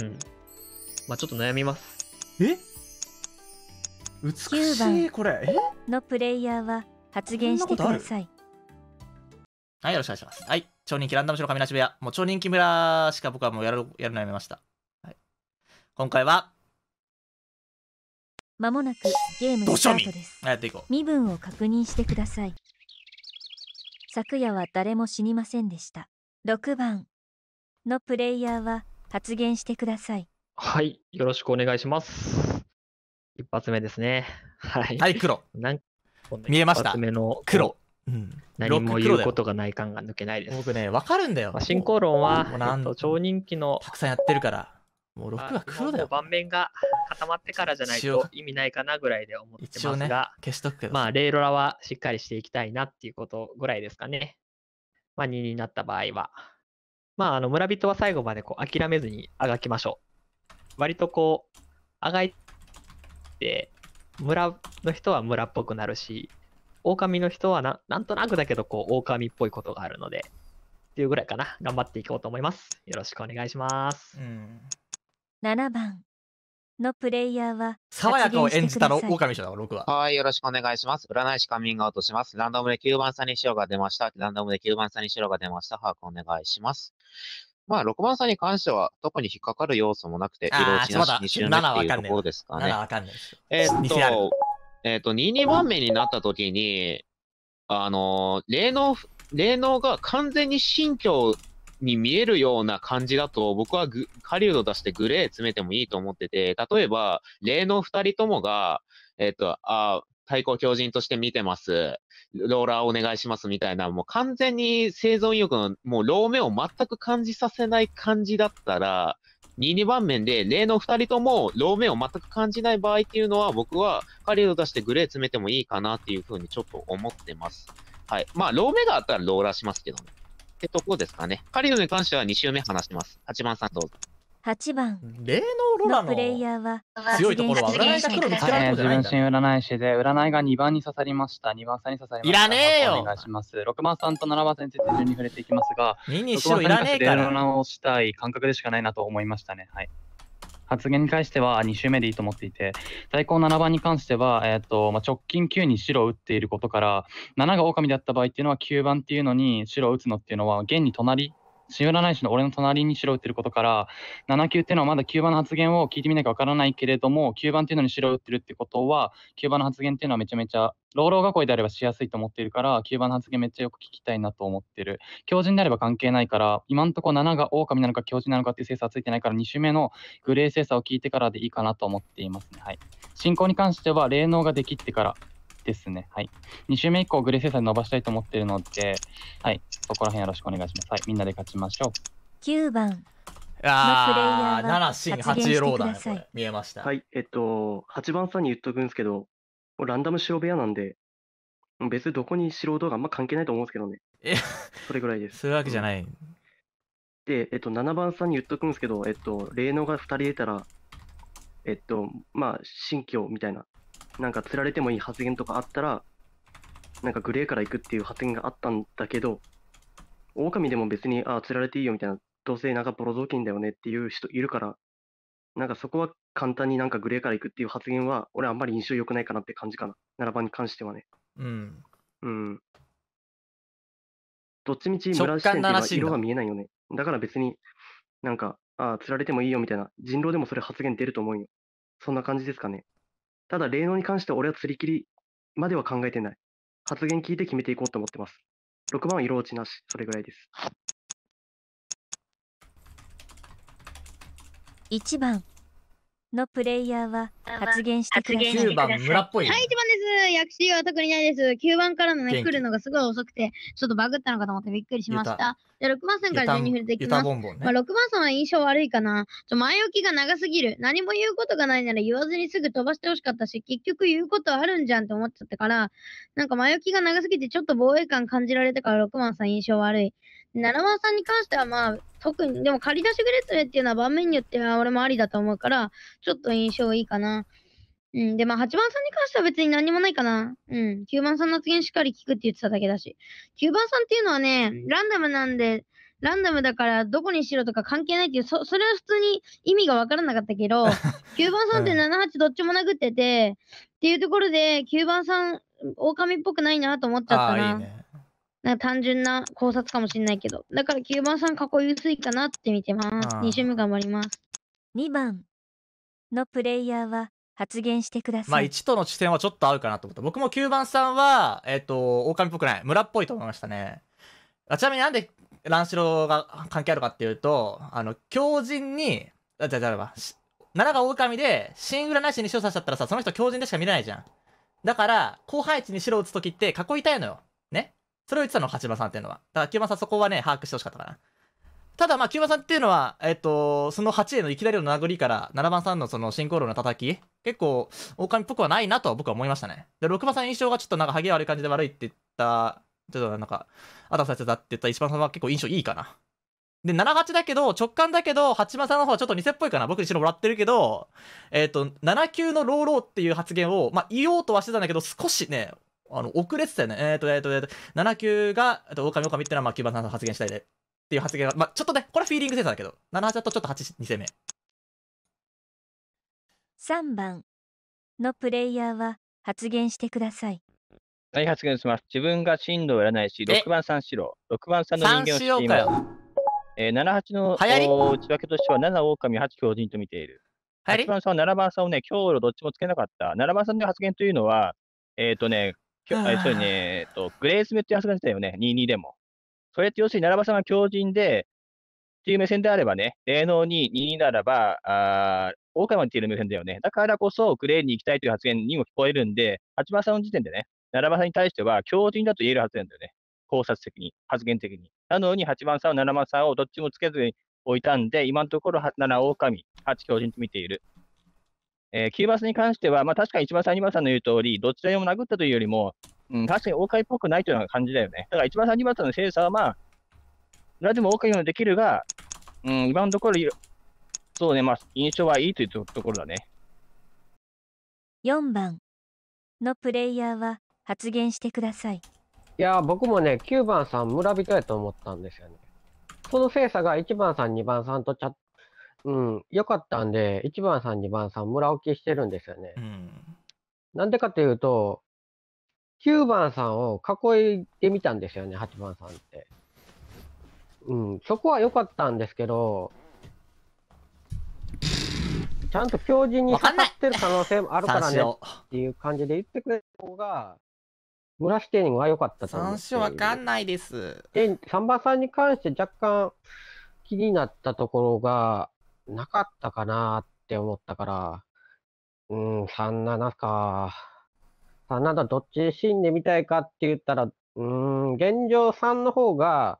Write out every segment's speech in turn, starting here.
うん。まあちょっと悩みます。え美しいこれ。のプレイヤーは発言してください。はい、よろしくお願いします。はい、超人気ランダムシの神梨部屋。もう超人気村しか僕はもうやるやるのやめました。はい、今回は、まもなくゲームスタートです。やっていこう。身分を確認してください。昨夜は誰も死にませんでした。6番のプレイヤーは発言してください。はい、よろしくお願いします。一発目ですね。はい。はい、黒。なん見えました。一発目の黒。うん、何も言うことがない感が抜けないです。僕ね、わかるんだよ。まあ、進行論は、なんと、超人気の。たくさんやってるから。もう6は黒だよ。盤面が固まってからじゃないと意味ないかなぐらいで思ってますが、一応ね、消しとくけど。まあ、レイロラはしっかりしていきたいなっていうことぐらいですかね。まあ、2になった場合は。まあ、あの村人は最後までこう諦めずにあがきましょう。割とこう、あがいて、村の人は村っぽくなるし、狼の人はななんとなくだけど、こう、狼っぽいことがあるので、っていうぐらいかな。頑張っていこうと思います。よろしくお願いします。うん、7番、のプレイヤーは爽やかを演じたの狼者だ僕は。はい、よろしくお願いします。占い師カミングアウトします。ランダムで9番さんに白が出ました。ランダムで9番さんに白が出ました。把握お願いします。まあ、6番さんに関しては、特に引っかかる要素もなくて、色落ちなし2周目っていうところですかね。7わかんないえー、っと、えー、っと、22番目になった時に、あのー、霊能、霊能が完全に新居に見えるような感じだと、僕はグ狩人出してグレー詰めてもいいと思ってて、例えば、例の二人ともが、えっ、ー、と、あ対抗強人として見てます。ローラーお願いしますみたいな、もう完全に生存意欲の、もう老目を全く感じさせない感じだったら、2、2番面で、例の2人とも、老メを全く感じない場合っていうのは、僕は、狩りを出してグレー詰めてもいいかなっていうふうにちょっと思ってます。はい。まあ、老目があったらローラーしますけどね。ってとこですかね。カリオに関しては2周目話します。8番さんどうぞ。8番霊能ロラのプレイヤーは強いところは占いが黒に使うじゃないんだ、ね、えー、占い師で占いが2番に刺さりました2番さんに刺さりましたいらねえよお願いします6番さんと7番さんについて順に触れていきますが2にしろいらねえから霊能をしたい感覚でしかないなと思いましたねはい発言に関しては2周目でいいと思っていて、対抗7番に関しては、えーとまあ、直近9に白を打っていることから、7が狼だった場合っていうのは9番っていうのに白を打つのっていうのは、現に隣塩占い師の俺の隣に白を打ってることから、7級っていうのはまだ9番の発言を聞いてみなきゃわからないけれども、9番っていうのに白を打ってるってことは、9番の発言っていうのはめちゃめちゃ、老老囲いであればしやすいと思っているから、9番の発言めっちゃよく聞きたいなと思ってる。強靭であれば関係ないから、今んとこ7が狼なのか強靭なのかっていう精査はついてないから、2週目のグレー精査を聞いてからでいいかなと思っていますね。はい。進行に関しては、霊能ができてから、ですね。はい。2週目以降、グレー生産伸ばしたいと思っているので、はい。そこら辺よろしくお願いします。はい。みんなで勝ちましょう。9番。ああ、奈良新八郎だね、これ。見えました。はい。えっと、8番さんに言っとくんですけど、ランダム白部屋なんで、別にどこに素人があんま関係ないと思うんですけどね。それぐらいです。そういうわけじゃない。で、えっと、7番さんに言っとくんですけど、えっと、霊能が2人出たら、えっと、まあ、新居みたいななんか釣られてもいい発言とかあったら、なんかグレーから行くっていう発言があったんだけど、狼でも別に、ああ、釣られていいよみたいな、どうせなんかボロ雑巾だよねっていう人いるから、なんかそこは簡単になんかグレーから行くっていう発言は、俺あんまり印象良くないかなって感じかな。7番に関してはね。うん。うん。どっちみち村視点は色が見えないよね。だから別になんか、ああ、釣られてもいいよみたいな、人狼でもそれ発言出ると思うよ。そんな感じですかね。ただ、霊能に関しては俺は釣り切りまでは考えてない。発言聞いて決めていこうと思ってます。6番は色落ちなし、それぐらいです。1番のプレイヤーは発言してください。9番村っぽい。はい、1番です。薬師は特にないです。9番からのね、来るのがすごい遅くて、ちょっとバグったのかと思ってびっくりしました。じあ6番さんから順に触れていきます。ボンボンね、まあ、6番さんは印象悪いかな。ちょ前置きが長すぎる。何も言うことがないなら言わずにすぐ飛ばしてほしかったし、結局言うことあるんじゃんって思っちゃったから、なんか前置きが長すぎてちょっと防衛感感じられたから6番さん印象悪い。7番さんに関してはまあ、特に、でも借り出しグレッツレっていうのは盤面によっては俺もありだと思うから、ちょっと印象いいかな。うん、で、まあ、8番さんに関しては別に何もないかな。うん、9番さんの発言しっかり聞くって言ってただけだし。9番さんっていうのはね、ランダムなんで、ランダムだからどこにしろとか関係ないっていう、そそれは普通に意味がわからなかったけど、9 番さんって78どっちも殴ってて、っていうところで、9番さん、狼っぽくないなと思っちゃったな。あいいねなんか単純な考察かもしれないけど。だから9番さん囲い薄いかなって見てます。2周目頑張ります。2番のプレイヤーは発言してください。まあ1との地点はちょっと合うかなと思った僕も9番さんはえっ、と狼っぽくない村っぽいと思いましたねあちなみになんで乱四郎が関係あるかっていうとあの狂人にあじゃあじゃあし7が狼で新占い師に白さしちゃったらさその人狂人でしか見れないじゃんだから後輩地に白打つ時って囲いたいのよねそれを言ってたの、八番さんっていうのは。だから、九間さんそこはね、把握してほしかったかな。ただ、まあ、九番さんっていうのは、えっ、と、その8へのいきなりの殴りから、7番さんのその進行路の叩き、結構、狼っぽくはないなと僕は思いましたね。で、6番さん印象がちょっとなんか、ハゲ悪い感じで悪いって言った、ちょっとなんか、あたさせてたって言った石番さんは結構印象いいかな。で、78だけど、直感だけど、八番さんの方はちょっと偽っぽいかな。僕一緒もらってるけど、えっ、と、7級のローローっていう発言を、まあ、言おうとはしてたんだけど、少しね、あの、遅れてたよね。えっ、ー、と、えっ、ー、と、えっ、ー、と、7級が、えっと、狼狼ってのは、まあ、9番さんの発言したいで。っていう発言が、まあ、ちょっとね、これフィーリングセンサーだけど、7だとちょっと8、2戦目。3番のプレイヤーは発言してください。はい、発言します。自分が進路を占いし、6番んしろ。6番さんの人間を知っています。えー、78の内訳としては7狼、8狂人と見ている。8番さんは7番さんをね、今日どっちもつけなかった。7番さんの発言というのは、えっ、ー、とね、きょあそうね、えっと、グレースメって遊ばれてたよね、22でも。それって要するに、奈良さんが強人で、っていう目線であればね、霊能に22ならば、あ大川っていう目線だよね。だからこそ、グレーに行きたいという発言にも聞こえるんで、八幡さんの時点でね、奈良さんに対しては強人だと言える発言だよね。考察的に、発言的に。なのに、八番さん、は七番さんをどっちもつけずに置いたんで、今のところ、七狼、八強人と見ている。えー、キーバスに関しては、まあ、確かに一番さん、二番さんの言う通り、どちらにも殴ったというよりも、うん、確かに大会っぽくないというような感じだよね。だから一番さん、二番さんの精査は、まあ、裏でも大会のできるが、うん、今のところ、そうね、まあ、印象はいいというところだね。4番のプレイヤーは発言してください。いや僕もね、9番さん村人やと思ったんですよね。その精査が1番さん、2番さんとちゃうん、良かったんで、1番さん、2番さん、村置きしてるんですよね。うん。なんでかというと、9番さんを囲いでみたんですよね、8番さんって。うん、そこは良かったんですけど、ちゃんと教授に刺さってる可能性もあるからねっていう感じで言ってくれた方が、村指定には良かったと思う。3わかんないです。で、3番さんに関して若干気になったところがなかったかなって思ったから、うん、37か。37どっち死んでみたいかって言ったら、うん、現状3の方が、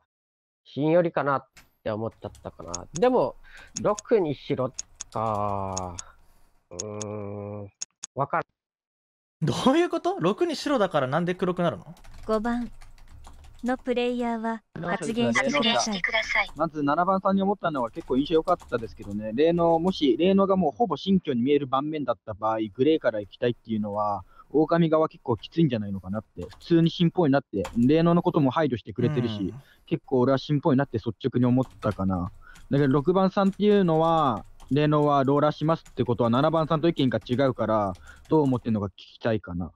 死んよりかなって思っちゃったかな。でも、6にしろか。うーん、わかる。どういうこと ?6 に白だからなんで黒くなるの ?5 番、のプレイヤーは発言してください。まず7番さんに思ったのは結構印象良かったですけどね、霊能、もし、例のがもうほぼ新居に見える盤面だった場合、グレーから行きたいっていうのは、狼側結構きついんじゃないのかなって、普通に進歩になって、霊能のことも配慮してくれてるし、うん、結構俺は進歩になって率直に思ったかな。だけど6番さんっていうのは、霊能はローラーしますってことは7番さんと意見が違うから、どう思ってるのか聞きたいかな。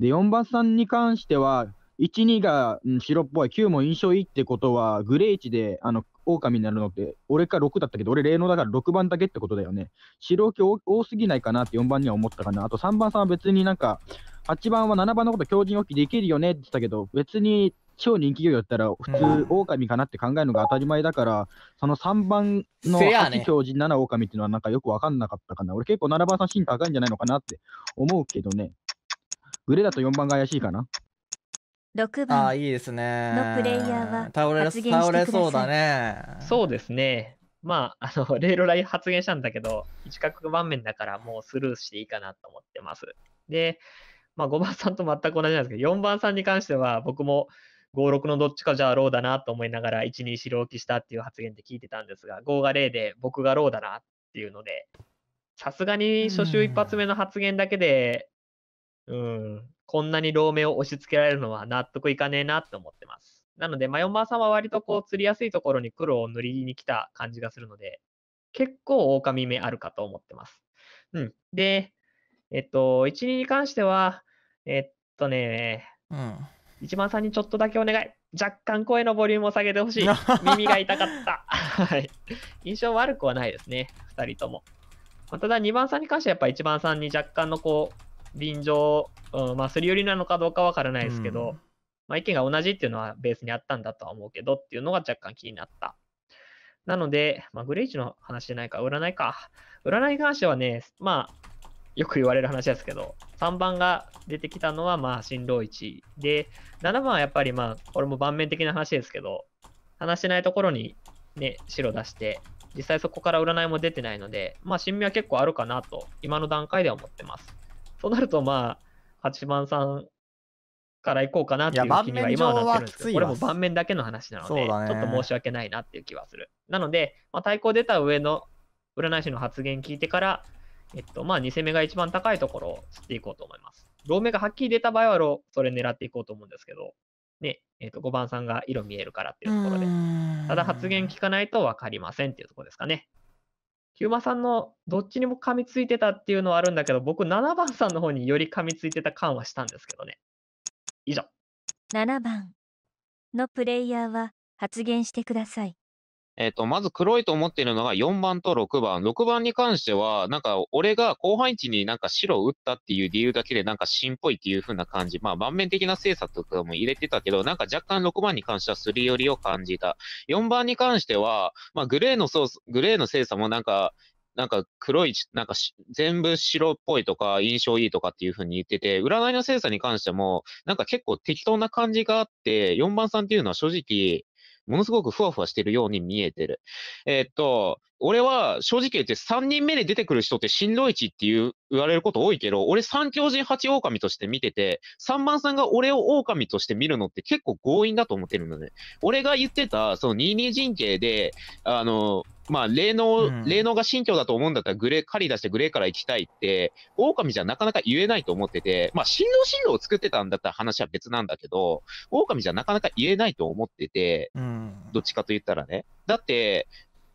で、4番さんに関しては、1、2が、うん、白っぽい、9も印象いいってことは、グレー1で、あの、狼になるのって、俺か6だったけど、俺、霊能だから6番だけってことだよね。白気多すぎないかなって4番には思ったかな。あと3番さんは別になんか、8番は7番のこと強靭予きできるよねって言ったけど、別に超人気魚やったら、普通、狼かなって考えるのが当たり前だから、その3番の8強靭7狼っていうのはなんかよくわかんなかったかな。俺結構7番さん芯高いんじゃないのかなって思うけどね。グレだと4番が怪しいかな。6番いいですね。のプレイヤーは倒れ発言してくださ倒れそうだね。そうですね。まあ、あの、レイロライン発言したんだけど、一角盤面だからもうスルーしていいかなと思ってます。で、まあ、5番さんと全く同じなんですけど、4番さんに関しては僕も5、6のどっちかじゃあローだなと思いながら、1、2、白置きしたっていう発言で聞いてたんですが、5が0で僕がローだなっていうので、さすがに初週一発目の発言だけで、うん、こんなにローを押し付けられるのは納得いかねえなって思ってます。なので、マヨマーさんは割とこう、釣りやすいところに黒を塗りに来た感じがするので、結構狼目あるかと思ってます。うん。で、えっと、1、2に関しては、えっとね、うん。一番さんにちょっとだけお願い。若干声のボリュームを下げてほしい。耳が痛かった。はい。印象悪くはないですね、2人とも。ただ、2番さんに関してはやっぱ1番さんに若干のこう、便乗、うん、まあ、すり寄りなのかどうかわからないですけど、うん、まあ、意見が同じっていうのはベースにあったんだとは思うけどっていうのが若干気になった。なので、まあ、グレイジの話じゃないか、占いか。占いに関してはね、まあ、よく言われる話ですけど、3番が出てきたのは、まあ、新郎1で、7番はやっぱり、まあ、これも盤面的な話ですけど、話してないところに、ね、白出して、実際そこから占いも出てないので、まあ、新味は結構あるかなと、今の段階では思ってます。そうなると、まあ、8番さんからいこうかなっていう気には今はなってるんですけど、これも盤面だけの話なので、ちょっと申し訳ないなっていう気はする。なので、まあ、対抗出た上の占い師の発言聞いてから、えっと、まあ、2戦目が一番高いところを釣っていこうと思います。ロー目がはっきり出た場合はロー、それ狙っていこうと思うんですけど、ね、えっと、5番さんが色見えるからっていうところで、ただ発言聞かないと分かりませんっていうところですかね。9馬さんのどっちにも噛みついてたっていうのはあるんだけど、僕7番さんの方により噛みついてた感はしたんですけどね。以上。7番のプレイヤーは発言してください。えっ、ー、と、まず黒いと思っているのが4番と6番。6番に関しては、なんか、俺が後半位置になんか白を打ったっていう理由だけで、なんか新っぽいっていう風な感じ。まあ、盤面的な精査とかも入れてたけど、なんか若干6番に関してはすり寄りを感じた。4番に関しては、まあ、グレーのソース、グレーの精査もなんか、なんか黒い、なんか全部白っぽいとか印象いいとかっていう風に言ってて、占いの精査に関しても、なんか結構適当な感じがあって、4番さんっていうのは正直、ものすごくふわふわしてるように見えてる。えー、っと、俺は正直言って3人目で出てくる人ってどい一っていう言われること多いけど、俺三強人八狼として見てて、3番さんが俺を狼として見るのって結構強引だと思ってるんだね。俺が言ってた、その22陣形で、あの、まあ、霊能、霊能が信教だと思うんだったら、グレー、狩り出してグレーから行きたいって、狼じゃなかなか言えないと思ってて、まあ、新郎新郎を作ってたんだったら話は別なんだけど、狼じゃなかなか言えないと思ってて、どっちかと言ったらね。だって、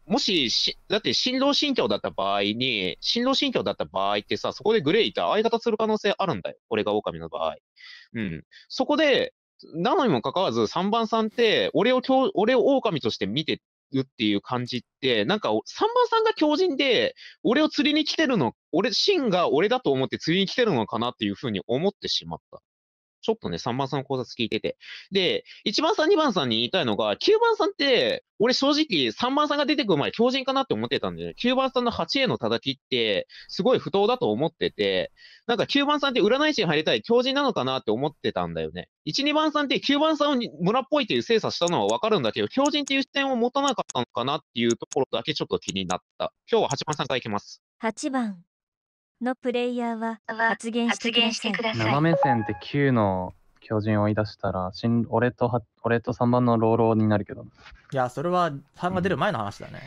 もしし、だって新郎新教だった場合に、新郎新教だった場合ってさ、そこでグレーいた相方する可能性あるんだよ。俺が狼の場合。うん。そこで、なのにもかかわらず、3番さんって、俺を、俺を狼として見てっていう感じって、なんか、3番さんが狂人で、俺を釣りに来てるの、俺、シンが俺だと思って釣りに来てるのかなっていうふうに思ってしまった。ちょっとね、3番さんの考察聞いてて。で、1番さん、2番さんに言いたいのが、9番さんって、俺正直3番さんが出てくる前、強人かなって思ってたんで、9番さんの8への叩きって、すごい不当だと思ってて、なんか9番さんって占い師に入りたい強人なのかなって思ってたんだよね。1、2番さんって9番さんを村っぽいという精査したのはわかるんだけど、強人っていう視点を持たなかったのかなっていうところだけちょっと気になった。今日は8番さんからいきます。8番。のプレイヤーは発言してください。生目線って9の巨人を追い出したら、俺と俺と3番の朗々になるけど。いや、それは3が出る前の話だね。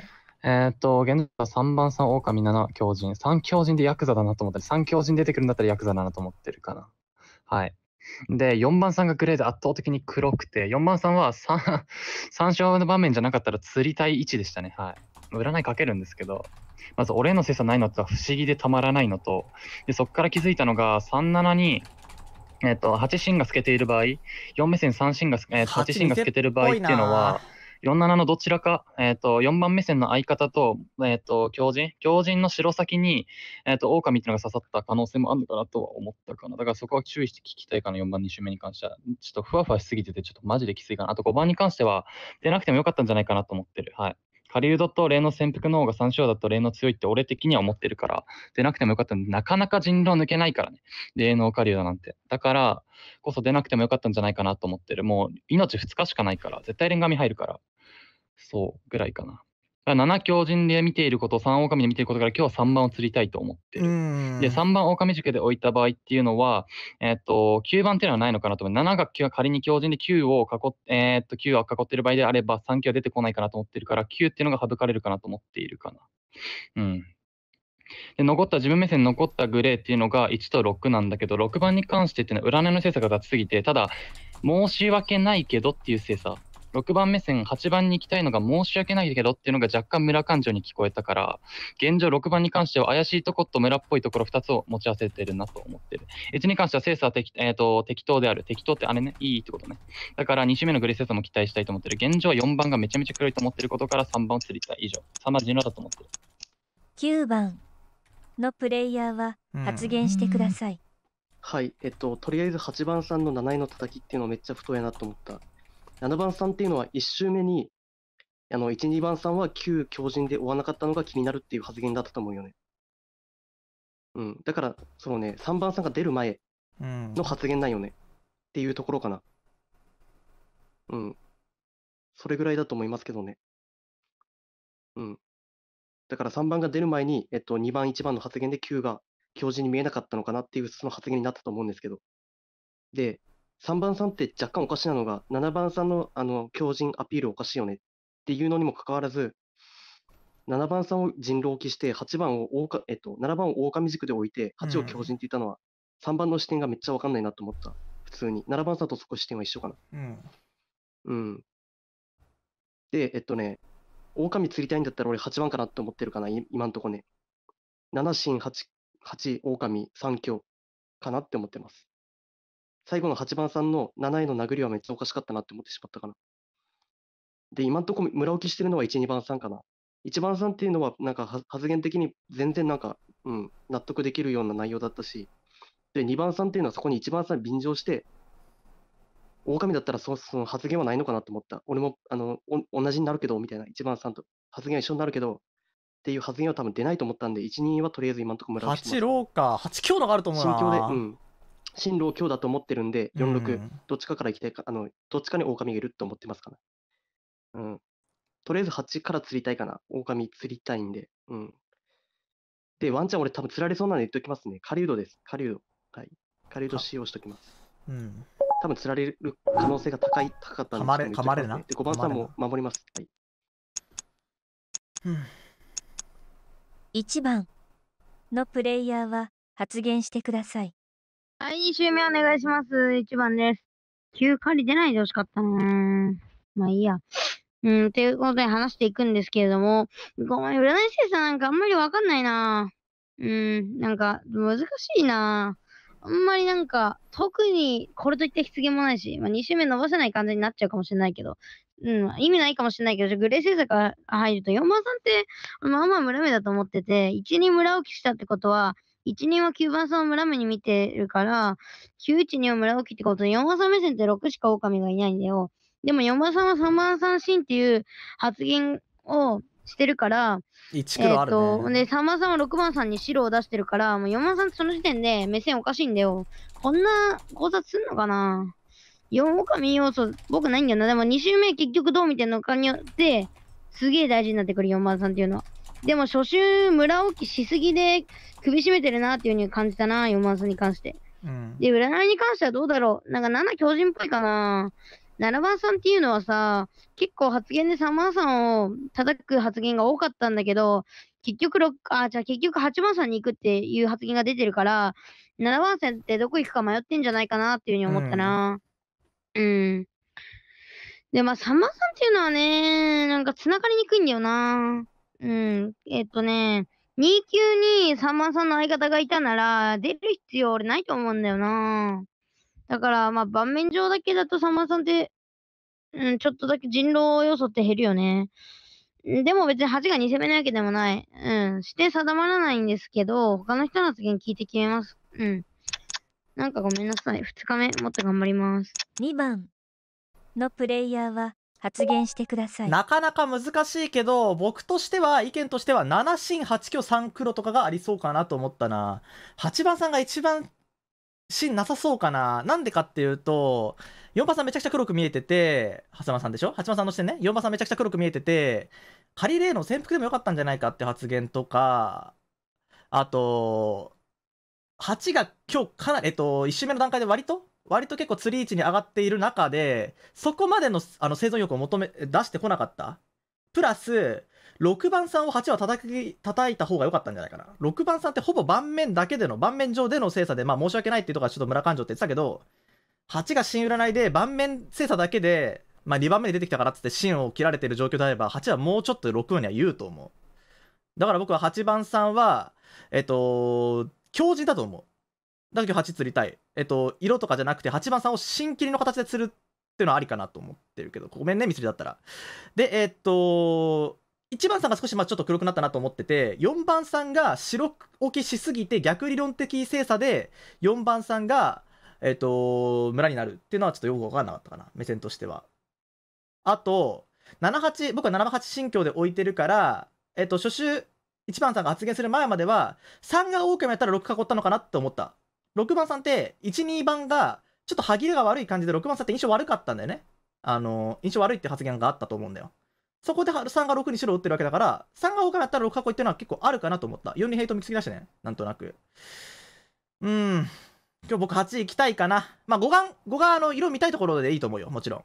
うん、えっ、と、現在は3番3狼7狂人。3狂人でヤクザだなと思ってる。3狂人出てくるんだったらヤクザだなと思ってるかな。はい。で、4番さんがグレード圧倒的に黒くて、4番さんは 3, 3 勝の場面じゃなかったら釣りたい位置でしたね。はい。占いかけるんですけど、まず俺への精査ないのって不思議でたまらないのと、でそこから気づいたのが、37に、えっ、ー、と、8進が透けている場合、4目線3進が、えー、8進が透けている場合っていうのは、47のどちらか、えっ、ー、と、4番目線の相方と、えっ、ー、と、狂人、狂人の白先に、えっ、ー、と、狼っていうのが刺さった可能性もあるのかなとは思ったかな。だからそこは注意して聞きたいかな、4番2周目に関しては。ちょっとふわふわしすぎてて、ちょっとマジできついかな。あと5番に関しては、出なくてもよかったんじゃないかなと思ってる。はい。狩人と霊の潜伏の方が3章だと霊の強いって俺的には思ってるから、出なくてもよかったなかなか人狼抜けないからね。霊能狩人なんて。だから、こそ出なくてもよかったんじゃないかなと思ってる。もう命2日しかないから、絶対連紙入るから。そう、ぐらいかな。7強人で見ていること、3狼で見ていることから、今日は3番を釣りたいと思ってる。で、3番狼塾で置いた場合っていうのは、えー、っと、9番っていうのはないのかなと思う。7が仮に強人で9を囲っ、えー、っと、9囲ってる場合であれば、3強は出てこないかなと思ってるから、9っていうのが省かれるかなと思っているかな。うん。で残った自分目線残ったグレーっていうのが1と6なんだけど6番に関してっていうのは占いの精査が雑すぎてただ申し訳ないけどっていう精査6番目線、8番に行きたいのが申し訳ないけどっていうのが若干村感情に聞こえたから、現状6番に関しては怪しいとこと村っぽいところ2つを持ち合わせてるなと思ってる。1に関しては精査は適,、えーと、適当である。適当ってあれね、いいってことね。だから2周目のグレセスも期待したいと思ってる。現状は4番がめちゃめちゃ黒いと思ってることから3番を釣りたい。以上。3番ジノだと思ってる。9番のプレイヤーは発言してください。うんうんはい、えっと、とりあえず8番さんの7位の叩きっていうのめっちゃ太いなと思った。7番さんっていうのは1周目に、あの、1、2番さんは旧強靭で追わなかったのが気になるっていう発言だったと思うよね。うん。だから、そのね、3番さんが出る前の発言なんよね。っていうところかな。うん。それぐらいだと思いますけどね。うん。だから3番が出る前に、えっと、2番、1番の発言で9が強靭に見えなかったのかなっていう通の発言になったと思うんですけど。で、3番さんって若干おかしなのが、7番さんのあの強靭アピールおかしいよねっていうのにもかかわらず、7番さんを人狼気して、8番をえっと、7番を狼軸で置いて、8を強靭って言ったのは、うん、3番の視点がめっちゃ分かんないなと思った。普通に。7番さんとそこ視点は一緒かな。うん。うん。で、えっとね、狼釣りたいんだったら俺8番かなって思ってるかな、今んとこね。7神8、8狼3強かなって思ってます。最後の8番さんの7位の殴りはめっちゃおかしかったなって思ってしまったかな。で、今んとこ村置きしてるのは1、2番さんかな。1番さんっていうのは、なんか発言的に全然なんか、うん、納得できるような内容だったし、で、2番さんっていうのはそこに1番さん便乗して、狼だったらそその発言はないのかなと思った。俺もあの同じになるけど、みたいな、1番さんと発言は一緒になるけど、っていう発言は多分出ないと思ったんで、1、2はとりあえず今んとこ村置きしてます。8、ローか、8強のがあると思うな。心境で、うん。進路を強だと思ってるんで、4、6、どっちかから行きたいか、あの、どっちかに狼がいると思ってますかな。うん。とりあえず8から釣りたいかな。狼釣りたいんで。うん。で、ワンちゃん俺多分釣られそうなんで言っておきますね。狩人です。狩人。はい。狩人使用しときます。うん。多分釣られる可能性が高い、高かったんで、まれな。で、5番さんも守ります。はい。1番のプレイヤーは発言してください。はい、2周目お願いします。1番です。9り出ないでほしかったなまあいいや。うん、ということで話していくんですけれども、ごめん、占い師さんなんかあんまりわかんないなうん、なんか難しいなあんまりなんか、特にこれといった失言もないし、まあ、2周目伸ばせない感じになっちゃうかもしれないけど、うん、意味ないかもしれないけど、グレー制作が入ると、4番さんって、まあまあ村目だと思ってて、1に村をきしたってことは、1-2は9番さんを村目に見てるから、9-1-2を村置きってことで、4番さん目線って6しか狼がいないんだよ。でも4番さんは3番さん三ンっていう発言をしてるから、1キロあるね。えー、とで、3番さんは6番さんに白を出してるから、もう4番さんってその時点で目線おかしいんだよ。こんな考察すんのかな4狼要素、僕ないんだよな。でも2周目結局どう見てるのかによって、すげえ大事になってくる4番さんっていうのは。でも初週村置きしすぎで首絞めてるなっていう風に感じたな、読まずに関して。うん、で、占いに関してはどうだろうなんか7強人っぽいかな7番さんっていうのはさ、結構発言で3番さんを叩く発言が多かったんだけど、結局6、あ、じゃあ結局8番さんに行くっていう発言が出てるから、7番線ってどこ行くか迷ってんじゃないかなっていうふうに思ったな。うん、うんで、まあ、さんさんっていうのはね、なんか繋がりにくいんだよな。うん、えっとね、2級にさんまさんの相方がいたなら、出る必要俺ないと思うんだよな。だから、まあ、盤面上だけだとさんまさんって、うん、ちょっとだけ人狼要素って減るよね。でも別に8が2攻めなわけでもない。うん。して定まらないんですけど、他の人の発言聞いて決めます。うん。なんかごめんなさい。2日目、もっと頑張ります。2番のプレイヤーは、発言してくださいなかなか難しいけど僕としては意見としては7進8挙3黒とかがありそうかなと思ったな8番さんが一番進なさそうかななんでかっていうと4番さんめちゃくちゃ黒く見えてて長谷間さんでしょ8番さんの視点ね4番さんめちゃくちゃ黒く見えてて仮例の潜伏でもよかったんじゃないかって発言とかあと8が今日かなり、えっと、1周目の段階で割と割と結構釣り位置に上がっている中で、そこまでのあの生存欲を求め、出してこなかった。プラス、6番さんを8は叩き、叩いた方が良かったんじゃないかな。6番さんってほぼ盤面だけでの、盤面上での精査で、まあ申し訳ないっていうところはちょっと村勘定って言ってたけど、8が新占いで盤面精査だけで、まあ2番目に出てきたからっつって芯を切られてる状況であれば、8はもうちょっと6番には言うと思う。だから僕は8番さんは、えっと、強靭だと思う。だけど8釣りたい。えっと、色とかじゃなくて8番さんを新切りの形で釣るっていうのはありかなと思ってるけど、ごめんね、ミスりだったら。で、えっと、1番さんが少しまあちょっと黒くなったなと思ってて、4番さんが白置きしすぎて逆理論的精査で、4番さんが、えっと、村になるっていうのはちょっとよくわかんなかったかな、目線としては。あと、78、僕は78新境で置いてるから、えっと、初週、1番さんが発言する前までは、3が多くもやったら6囲ったのかなって思った。6番さんって1、2番がちょっと歯切れが悪い感じで6番さんって印象悪かったんだよね。あの、印象悪いって発言があったと思うんだよ。そこで3が6に白打ってるわけだから、3が多かなったら6囲いっていうのは結構あるかなと思った。4にヘイト見つけだしね。なんとなく。うん。今日僕8行きたいかな。まあ5番、5があの、色見たいところでいいと思うよ。もちろん。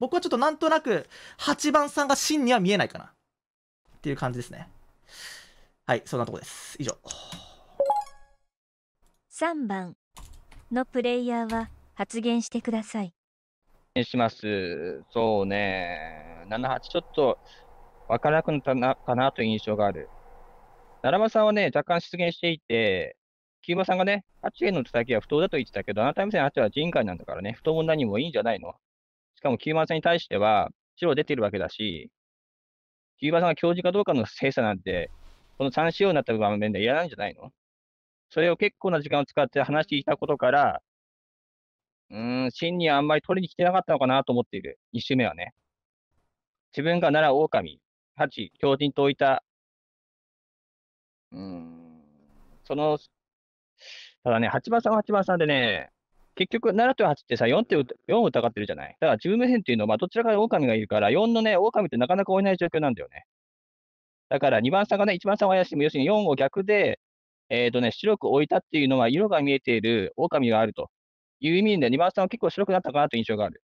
僕はちょっとなんとなく、8番さんが真には見えないかな。っていう感じですね。はい、そんなとこです。以上。3番のプレイヤーは発言してください。します。そうね。78ちょっと分からなくなったなかなという印象がある。奈良間さんはね、若干出現していて、木村さんがね、8への叩きは不当だと言ってたけど、あなた目線8は人海なんだからね、不当も何もいいんじゃないの。しかも木村さんに対しては、白出てるわけだし、木村さんが教授かどうかの精査なんて、この3仕様になった場面でいらないんじゃないのそれを結構な時間を使って話していたことから、うん、真にあんまり取りに来てなかったのかなと思っている。2周目はね。自分が奈良狼、八、狂人と置いた、うん、その、ただね、八番さんは八番さんでね、結局、7と8ってさ、4って、4を疑ってるじゃない。だから、自分目線っていうのは、まあ、どちらかで狼がいるから、4のね、狼ってなかなか追えない状況なんだよね。だから、2番さんがね、1番さんを怪しむ、要するに4を逆で、えっ、ー、とね、白く置いたっていうのは、色が見えている狼があるという意味で、2番さんは結構白くなったかなという印象がある。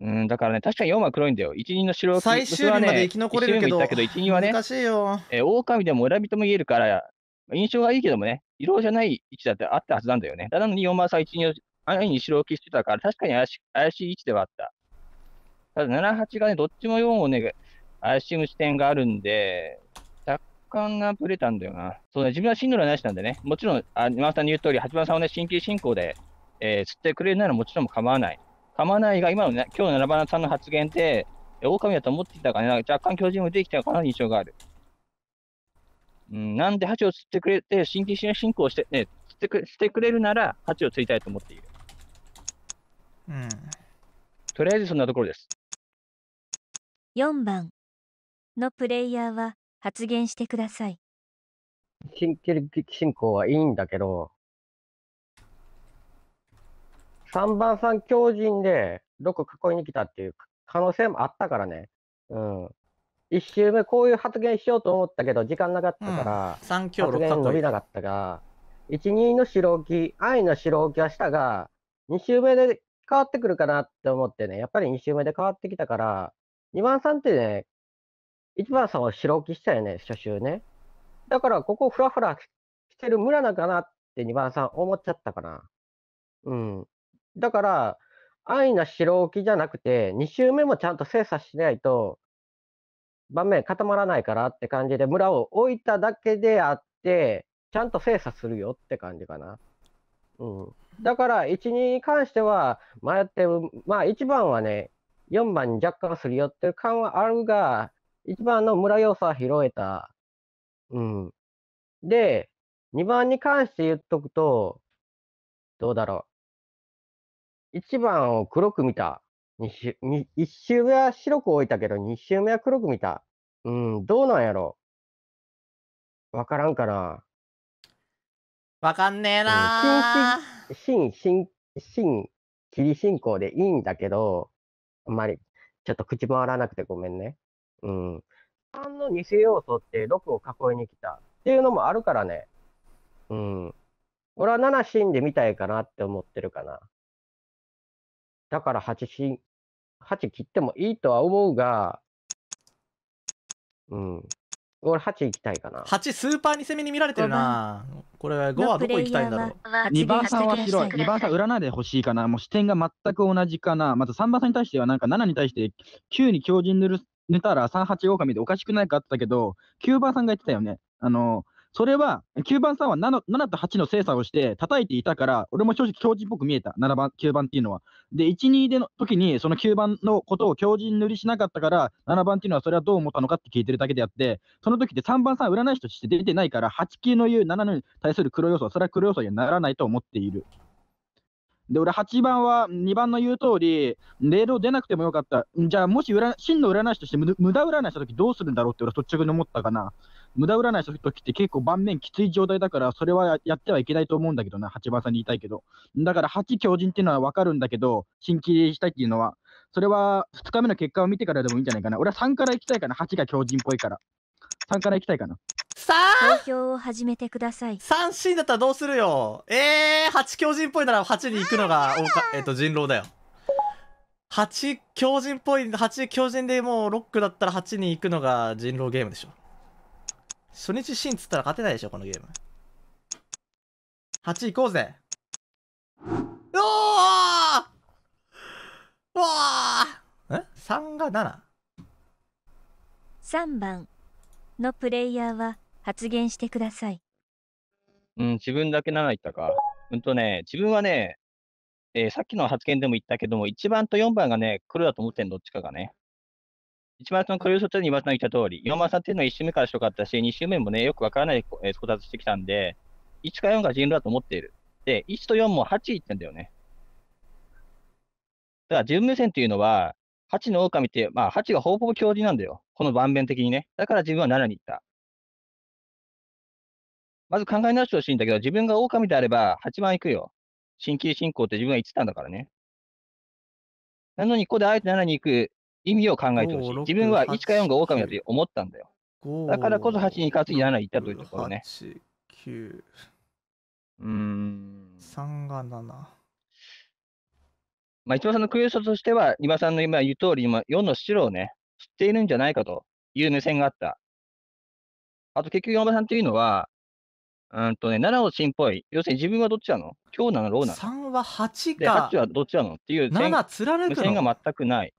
うん、だからね、確かに4は黒いんだよ。一人の白最終日まで生き残れるけど、ね、一人はね、難しいよ。えー、狼でも村人も言えるから、印象がいいけどもね、色じゃない位置だってあったはずなんだよね。ただのに4番さん一人安易に白置きしてたから、確かに怪し怪しい位置ではあった。ただ7、8がね、どっちも4をね、怪しむ視点があるんで、感がぶれたんだよな。そうね、自分はシングルはなしんでね、もちろん、あ今さんの言う通り、八番さんはね、新規進行で、えー、釣ってくれるならもちろん構わない。構わないが、今のね、今日の7番さんの発言で、狼だと思っていたからね、若干強靭もできたかな印象がある。うん、なんで蜂を釣ってくれて、新規進行して、ね、釣ってくしてくれるなら、蜂を釣りたいと思っている。うん。とりあえずそんなところです。4番のプレイヤーは発言してください。新キリ進行はいいんだけど、3番さん強人で6囲いに来たっていう可能性もあったからね。うん。1周目こういう発言しようと思ったけど、時間なかったから、強ん、発言伸びなかったが、1、2の白置き、愛の白置きはしたが、2周目で変わってくるかなって思ってね、やっぱり2周目で変わってきたから、2番さんってね、市番さんは白置きしたよね、初週ね。だから、ここふらふらしてる村なのかなって2番さん思っちゃったかな。うん。だから、安易な白置きじゃなくて、2周目もちゃんと精査しないと、盤面固まらないからって感じで、村を置いただけであって、ちゃんと精査するよって感じかな。うん。だから、1、2に関しては、迷って、まあ、1番はね、4番に若干するよっていう感はあるが、1番の村要素は拾えた。うん。で、2番に関して言っとくと、どうだろう。1番を黒く見た。2周1周目は白く置いたけど、2周目は黒く見た。うん、どうなんやろ。わからんかな。わかんねえなー。新、新、新、霧進行でいいんだけど、あんまり、ちょっと口回らなくてごめんね。うん。3の偽要素って6を囲いに来たっていうのもあるからね。うん。俺は7死んでみたいかなって思ってるかな。だから8死、8切ってもいいとは思うが、うん。俺8行きたいかな。8スーパーに攻めに見られてるな。これ5はどこ行きたいんだろう。2番さんは広い。2番さん占いで欲しいかな。もう視点が全く同じかな。まず3番さんに対してはなんか7に対して9に強靭塗る寝たら38狼でおかしくないかって言ったけど、9番さんが言ってたよね。あの、それは、9番さんは 7, 7と8の精査をして叩いていたから、俺も正直強人っぽく見えた。7番、9番っていうのは。で、1、2での時に、その9番のことを強人塗りしなかったから、7番っていうのはそれはどう思ったのかって聞いてるだけであって、その時って3番さん占い師として出てないから、8級の言う7に対する黒要素それは黒要素にはならないと思っている。で、俺8番は2番の言う通り、レールを出なくてもよかった。じゃあ、もし真の占い師として無駄占いした時どうするんだろうって俺は率直に思ったかな。無駄占いした時って結構盤面きつい状態だから、それはやってはいけないと思うんだけどな、8番さんに言いたいけど。だから8強人っていうのはわかるんだけど、新規入りしたいっていうのは。それは2日目の結果を見てからでもいいんじゃないかな。俺は3から行きたいかな、8が強人っぽいから。三から行きたいかな。さあ投票を始めてください。三シーンだったらどうするよえー、八強人っぽいなら八に行くのが、おかえっ、ー、と、人狼だよ。八強人っぽい、八強人でもうロックだったら八に行くのが人狼ゲームでしょ。初日シーンつったら勝てないでしょ、このゲーム。八行こうぜ。おーわーえ三が七。3番。のプレイヤーは発言してください。うん、自分だけ7言ったか。うんとね、自分はね、えー、さっきの発言でも言ったけども、1番と4番がね、黒だと思ってんどっちかがね。一番その黒い想と2番さんが言った通り、4番さんっていうのは1周目から白かったし、2周目もね、よくわからないで、えー、してきたんで、1か4が人狼だと思っている。で、1と4も8言ってんだよね。だから、自分目線っていうのは、ハチの狼って、まあ、ハチがほぼほぼ強靭なんだよ。この盤面的にね。だから自分は7に行った。まず考え直してほしいんだけど、自分が狼であれば8番行くよ。神経進行って自分は言ってたんだからね。なのに、ここであえて7に行く意味を考えてほしい。自分は1か4が狼だと思ったんだよ。だからこそ8にかずに7に行ったというところね。8、9。うーん。3が7。まあ、一番さんのクエストとしては、今さんの今言う通り、今、4の白をね、知っているんじゃないかという目線があった。あと、結局、山田さんというのは、うんとね、7を芯っぽい。要するに自分はどっちなの今日なのローなの ?3 は8か。で、8はどっちなのっていう7貫くの無線が全くない。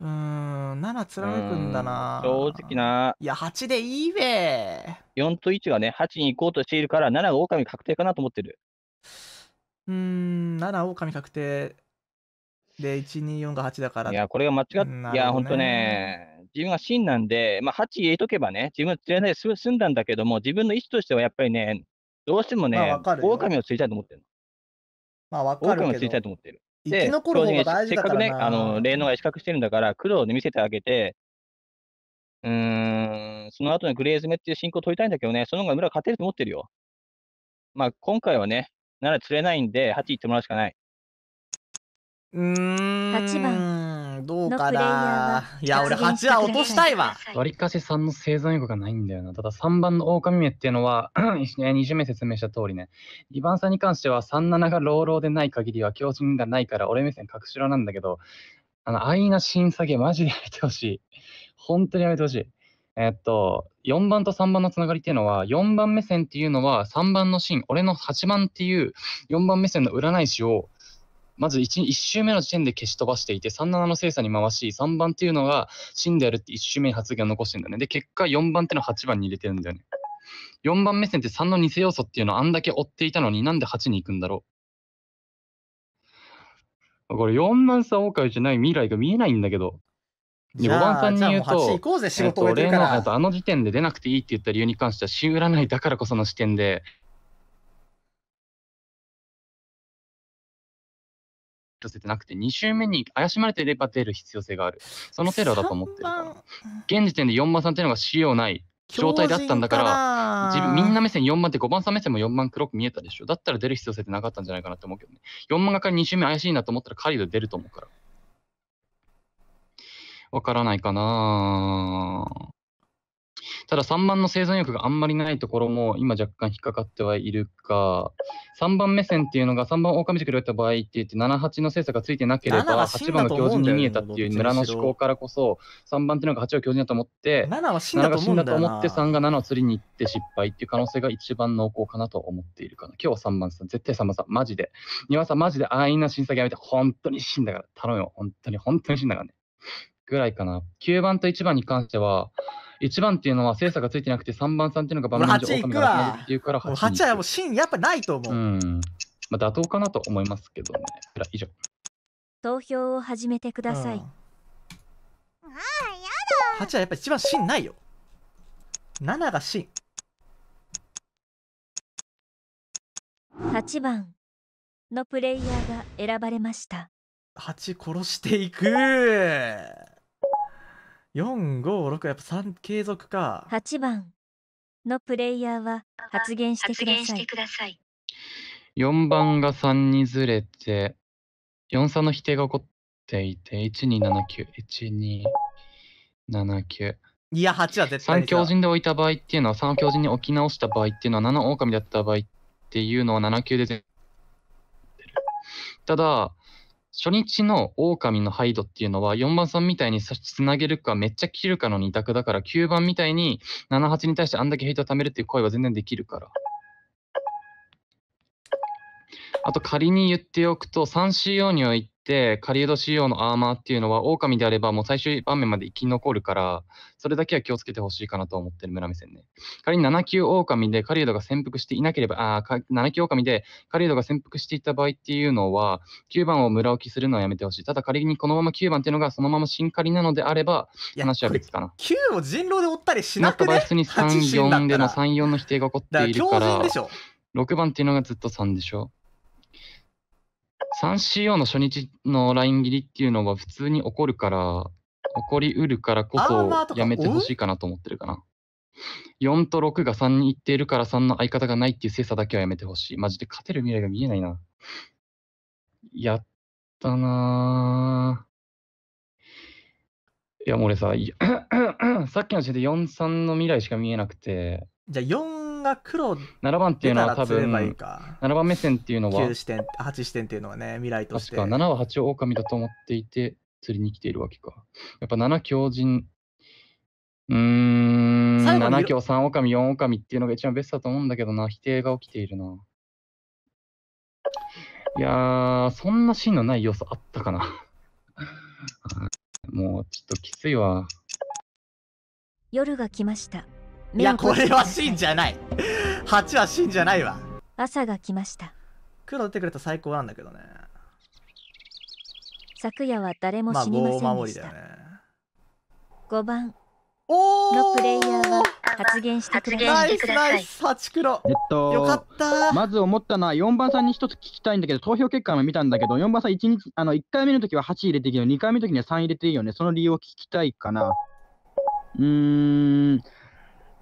うーん、7貫くんだな正直な。いや、8でいいべ。4と1がね、8に行こうとしているから、7が狼確定かなと思ってる。うん、7狼確定。で、124が8だから。いや、これが間違っ、た。ねいや、ほんとね、自分が真なんで、まあ、8入れとけばね、自分は釣れないです済んだんだけども、自分の意思としてはやっぱりね、どうしてもね、オオカミ狼を釣りたいと思ってるまあ、わの。か狼を釣りたいと思ってる。生で、き残る方が大事せっだかくね、な。あの、霊能が資格してるんだから、黒で見せてあげて、うーん、その後のグレー詰めっていう進行を取りたいんだけどね、その方が村勝てると思ってるよ。まあ、今回はね、なら釣れないんで、8行ってもらうしかない。うーん。どうかないや、俺8は落としたいわ。割りかし3の生存欲がないんだよな。ただ3番の狼目っていうのは、2巡目説明した通りね。2番さんに関しては37が老老でない限りは強靭がないから、俺目線隠しろなんだけど、あの、安易な審査ゲマジでやめてほしい。本当にやめてほしい。えっと、4番と3番のつながりっていうのは、4番目線っていうのは、3番のシーン、俺の8番っていう4番目線の占い師を、まず 1, 1周目の時点で消し飛ばしていて、37の精査に回し、3番っていうのが死んでやるって1周目に発言を残してるんだね。で、結果4番っての8番に入れてるんだよね。4番目線って3の偽要素っていうのをあんだけ追っていたのになんで8に行くんだろう。これ4万差多かじゃない未来が見えないんだけど。で5番さんに言うと、うえと、あの時点で出なくていいって言った理由に関しては、週占いだからこその視点で、せてなくて、2周目に怪しまれてれば出る必要性がある。その程度だと思ってるから。現時点で4番さんっていうのが仕様ない状態だったんだから、自分みんな目線4番って5番さん目線も4番黒く見えたでしょ。だったら出る必要性ってなかったんじゃないかなと思うけどね。4番が仮に2周目怪しいなと思ったら狩りで出ると思うから。わからないかなただ3番の生存欲があんまりないところも今若干引っかかってはいるか、3番目線っていうのが3番狼軸で打った場合って言って78の精査がついてなければ8番が強靭に見えたっていう村の思考からこそ3番っていうのが8を強靭だと思って7が死んだと思って3が7を釣りに行って失敗っていう可能性が一番濃厚かなと思っているかな。今日は3番さん、絶対3番さん、マジで。庭さん、マジで安易な審査やめて、本当に死んだから、頼むよ、本当に、本当に死んだからね。ぐらいかな。9番と1番に関しては、1番っていうのは精査がついてなくて、3番さんっていうのが番組上、オがっていうから8、8はもう芯やっぱないと思う。うん。まあ、妥当かなと思いますけどね。以上。投票を始めてください。ああ、やだ。8はやっぱ一番芯ないよ。7が芯。8番のプレイヤーが選ばれました。8殺していく456やっぱ3継続か8番のプレイヤーは発言してください。さい4番が3にずれて、43の否定が起こっていて、1279、1279。いや、8は絶対3強陣で置いた場合っていうのは、3強陣に置き直した場合っていうのは、7狼だった場合っていうのは7級でただ、初日の狼のハイドっていうのは4番さんみたいにつなげるかめっちゃ切るかの2択だから9番みたいに78に対してあんだけヘイトを貯めるっていう声は全然できるから。あと仮に言っておくと 3CO においして狩人仕様のアーマーっていうのは狼であればもう最終盤面まで生き残るからそれだけは気をつけてほしいかなと思ってる村目線ね仮に7級狼で狩人が潜伏していなければあ7級狼で狩人が潜伏していた場合っていうのは9番を村置きするのはやめてほしいただ仮にこのまま9番っていうのがそのまま新狩りなのであれば話は別かな9を人狼で追ったりしなくねなった場合に34での34の否定が起こっているからから6番っていうのがずっと3でしょ 3CO の初日のライン切りっていうのは普通に起こるから、起こりうるからこそやめてほしいかなと思ってるかな。4と6が3にいっているから3の相方がないっていう精査だけはやめてほしい。マジで勝てる未来が見えないな。やったなぁ。いや、もう俺さ、さっきの時点で43の未来しか見えなくて。じゃあ番が黒7番っていうのは多分七番目線っていうのは9視点8視点っていうのはね未来として確か七は八狼だと思っていて釣りに来ているわけかやっぱ七強人うん7強3狼4狼っていうのが一番ベストだと思うんだけどな否定が起きているないやそんなシーンのない要素あったかな もうちょっときついわ夜が来ましたいやこれは真じゃない8 は真じゃないわ朝が来ました黒出てくれた最高なんだけどね昨夜は誰も死にませんでした、まあ、守りだよね5番のプレイヤーは発言してください。ナイスナ黒。えっと、よかった。まず思ったのは4番さんに一つ聞きたいんだけど、投票結果も見たんだけど、4番さん1日、あの、1回目の時は8入れていいけど、2回目の時には3入れていいよね。その理由を聞きたいかな。うーん。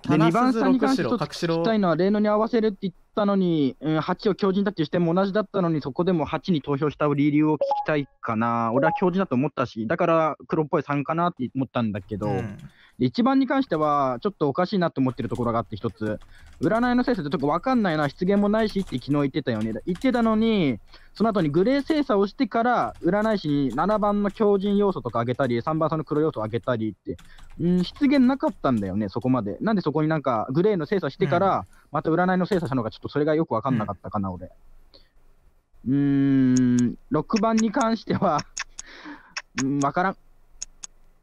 で2番さんに関して聞きたいのは、例のに合わせるって言ったのに、うん、8を強人だっていう視点も同じだったのに、そこでも8に投票した理由を聞きたいかな、俺は強人だと思ったし、だから黒っぽい3かなって思ったんだけど、うん、1番に関しては、ちょっとおかしいなと思ってるところがあって、1つ、占いの精査ってちょっとわかんないな、失言もないしって昨日言ってたよね。言ってたのに、その後にグレー精査をしてから、占い師に7番の強靭要素とかあげたり、3番その黒要素をあげたりって、うん、失言なかったんだよね、そこまで。なんでそこになんか、グレーの精査してから、また占いの精査したのが、ちょっとそれがよくわかんなかったかな、俺。うーん、6番に関してはうん、わからん。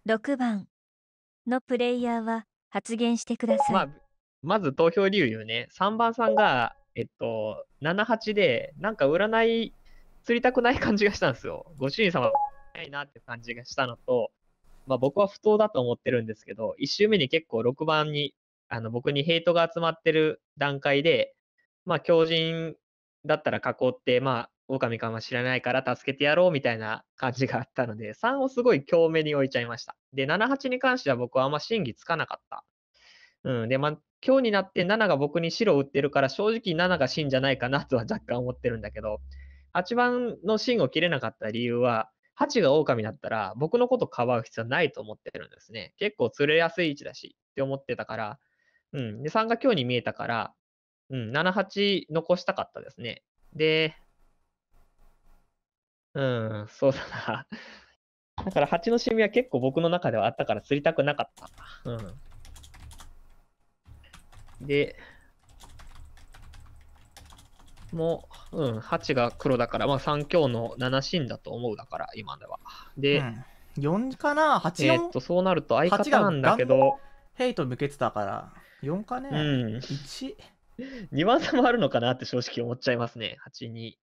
6番のプレイヤーは発言してください。まあ、まず投票理由ね。3番さんが、えっと、78で、なんか占い釣りたくない感じがしたんですよ。ご主人様、ないなって感じがしたのと、まあ僕は不当だと思ってるんですけど、1周目に結構6番に、あの僕にヘイトが集まってる段階で、まあ強人だったら囲って、まあ狼かもしれないから助けてやろうみたいな感じがあったので、3をすごい強めに置いちゃいました。で、7、8に関しては僕はあんま審議つかなかった。うん。で、まあ、今日になって7が僕に白を打ってるから、正直7が芯じゃないかなとは若干思ってるんだけど、8番の芯を切れなかった理由は、8が狼だったら僕のことかばう必要ないと思ってるんですね。結構釣れやすい位置だしって思ってたから、うん。で、3が今日に見えたから、うん、7、8残したかったですね。で、うん、そうだな。だから蜂のシミは結構僕の中ではあったから釣りたくなかった。うん。で、もう、うん、8が黒だから、まあ3強の7進だと思うだから、今では。で、うん、4かな ?8 えっと、そうなると相方なんだけど。ヘイト向けてたから、4かねうん。1。2番差もあるのかなって正直思っちゃいますね。8、2。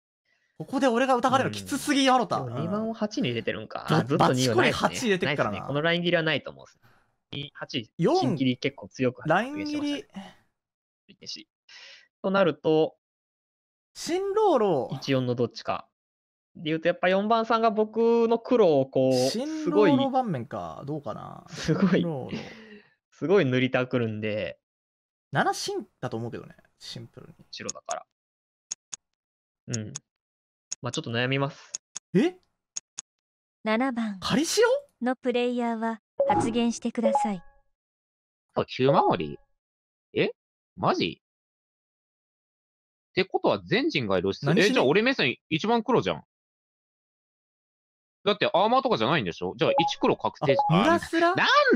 ここで俺が疑われるのきつすぎやろた。2番を8に入れてるんか。ずっと2番、ね、8入れてるからな。ね、このライン切りはないと思う。8、4切り結構強くライン切り。となると、新ロ1、4のどっちか。で言うと、やっぱ4番さんが僕の苦労をこう、すごい。新盤面か、どうかな。すごい、すごい塗りたくるんで。7進だと思うけどね、シンプルに。白だから。うん。まあ、ちょっと悩みます。え7番仮しよのプレイヤーは発言してください。あ、9回りえマジってことは全人がいるえ、じゃあ俺目線一番黒じゃん。だってアーマーとかじゃないんでしょじゃあ1黒確定しな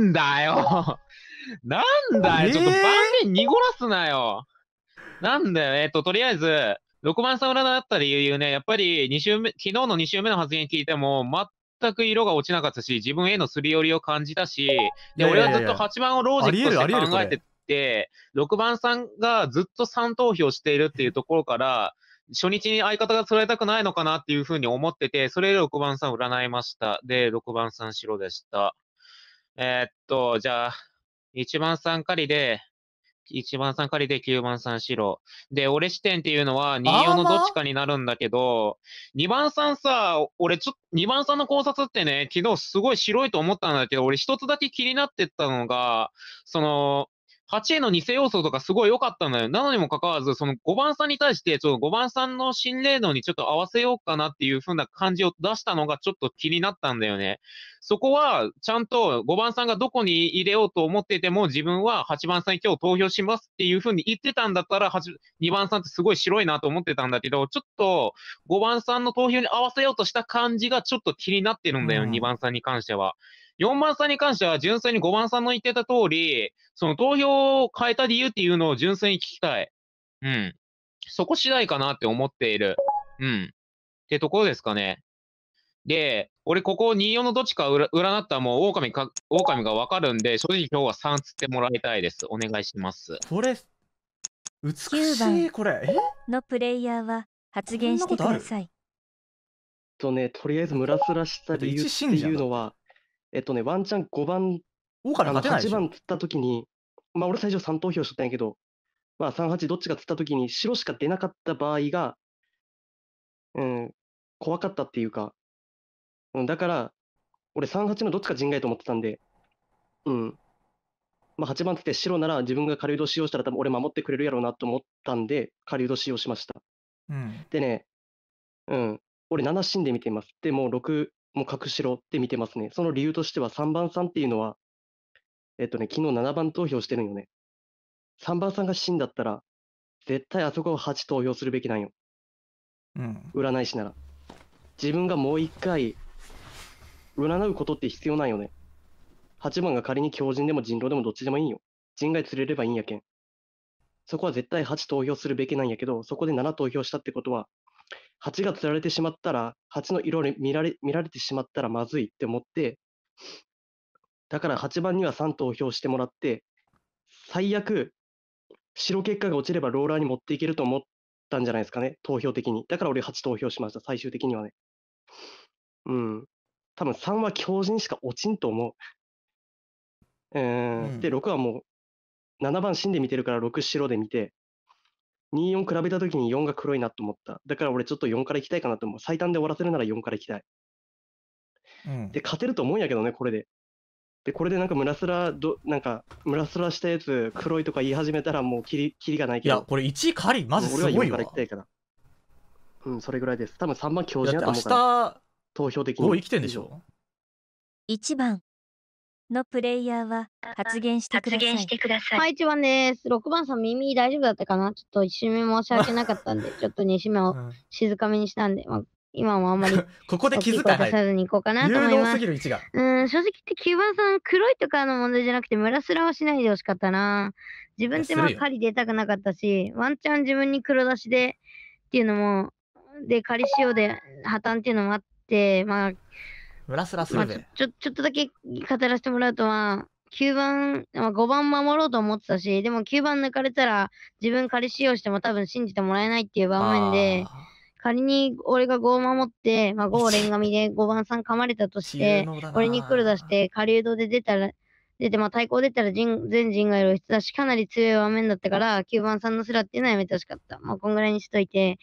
んだよ なんだよ、えー、ちょっと盤面濁らすなよなんだよえっ、と、とりあえず、6番ん占いだった理由ね、やっぱり2週目、昨日の2週目の発言聞いても、全く色が落ちなかったし、自分へのすり寄りを感じたし、で、俺はずっと8番をロージックとして考えてて、6番さんがずっと3投票しているっていうところから、初日に相方が揃られたくないのかなっていうふうに思ってて、それで6番さん占いました。で、6番さん白でした。えー、っと、じゃあ、1番さん狩りで、1番3借りて9番3白。で、俺視点っていうのは24のどっちかになるんだけど、2番3さ、俺ちょ、っ2番3の考察ってね、昨日すごい白いと思ったんだけど、俺一つだけ気になってたのが、その、8への偽要素とかすごい良かったんだよ。なのにもかかわらず、その5番さんに対して、ちょっと5番さんの心霊度にちょっと合わせようかなっていう風な感じを出したのがちょっと気になったんだよね。そこは、ちゃんと5番さんがどこに入れようと思ってても、自分は8番さんに今日投票しますっていう風に言ってたんだったら、2番さんってすごい白いなと思ってたんだけど、ちょっと5番さんの投票に合わせようとした感じがちょっと気になってるんだよ、2番さんに関しては。4番さんに関しては純粋に5番さんの言ってた通り、その投票を変えた理由っていうのを純粋に聞きたい。うん。そこ次第かなって思っている。うん。ってところですかね。で、俺ここ24のどっちか占ったらもう狼か、狼がわかるんで、正直今日は3つってもらいたいです。お願いします。これ、美しい、これ。のプレイヤーは発言してください。ととね、とりあえずムラスラした理由っていうのは、えっとね、ワンチャン5番、王か勝てないで8しょ番つった時に、まあ俺最初3投票しとったんやけど、まあ3、8どっちがつった時に白しか出なかった場合が、うん、怖かったっていうか、うん、だから、俺3、8のどっちか陣外と思ってたんで、うん。まあ8番つって白なら自分が狩人使用したら多分俺守ってくれるやろうなと思ったんで、狩人使用しました。うん。でね、うん、俺7死んで見ています。でもう6、もう隠しろって見てますね。その理由としては3番さんっていうのは、えっとね、昨日7番投票してるんよね。3番さんが死んだったら、絶対あそこを8投票するべきなんよ。うん。占い師なら。自分がもう一回、占うことって必要ないよね。8番が仮に狂人でも人狼でもどっちでもいいよ。人外釣れればいいんやけん。そこは絶対8投票するべきなんやけど、そこで7投票したってことは、蜂が釣られてしまったら、蜂の色に見られ見られてしまったらまずいって思って、だから8番には3投票してもらって、最悪、白結果が落ちればローラーに持っていけると思ったんじゃないですかね、投票的に。だから俺8投票しました、最終的にはね。うん。多分3は強靭しか落ちんと思う。うん、で、6はもう、7番死んで見てるから6白で見て、24比べた時に4が黒いなと思った。だから俺ちょっと4から行きたいかなと思う。最短で終わらせるなら4から行きたい。で、勝てると思うんやけどね、これで。で、これでなんかムラスラ、どなんか、ムラスラしたやつ、黒いとか言い始めたらもうキリ、キリがないけど。いや、これ1位狩り、マジすごいわ。俺は4からいきたいから。うん、それぐらいです。多分3番強じゃな思うか明日、投票的に。生きてんでしょ ?1 番。のプレイヤーは発言してください。はい、1番です。6番さん、耳大丈夫だったかなちょっと1周目申し訳なかったんで、ちょっと2周目を静かめにしたんで、まあ、今もあんまり ここで気づかない。さずに行こうかなと思います。すぎる位置が。うん、正直言って9番さん、黒いとかの問題じゃなくて、ムラスラはしないでほしかったな。自分ってまあ、狩り出たくなかったし、ワンチャン自分に黒出しでっていうのも、で、仮仕様で破綻っていうのもあって、まあ、ムラスラちょ、ちょっとだけ語らせてもらうと、は9番、まあ、5番守ろうと思ってたし、でも9番抜かれたら、自分仮使用しても多分信じてもらえないっていう場面で、仮に俺が5を守って、まあ、5を連紙で5 番さん噛まれたとして、俺に黒出して、流道で出たら、出て、まあ、対抗出たら人全人がいる人だし、かなり強い場面だったから、9番さんのスラっていうのはやめてほしかった。まあ、こんぐらいにしといて、